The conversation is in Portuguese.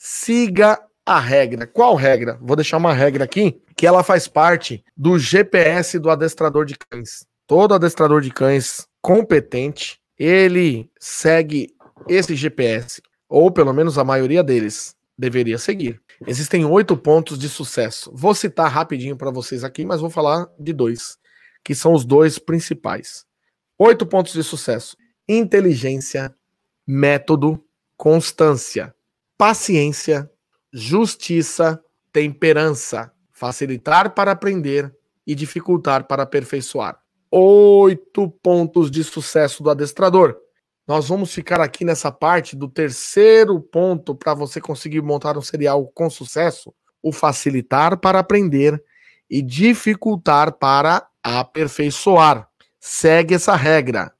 siga a regra. Qual regra? Vou deixar uma regra aqui que ela faz parte do GPS do adestrador de cães. Todo adestrador de cães competente, ele segue esse GPS, ou pelo menos a maioria deles deveria seguir. Existem oito pontos de sucesso. Vou citar rapidinho para vocês aqui, mas vou falar de dois, que são os dois principais. Oito pontos de sucesso: inteligência, método, constância paciência, justiça, temperança, facilitar para aprender e dificultar para aperfeiçoar. Oito pontos de sucesso do adestrador. Nós vamos ficar aqui nessa parte do terceiro ponto para você conseguir montar um serial com sucesso: o facilitar para aprender e dificultar para aperfeiçoar. Segue essa regra.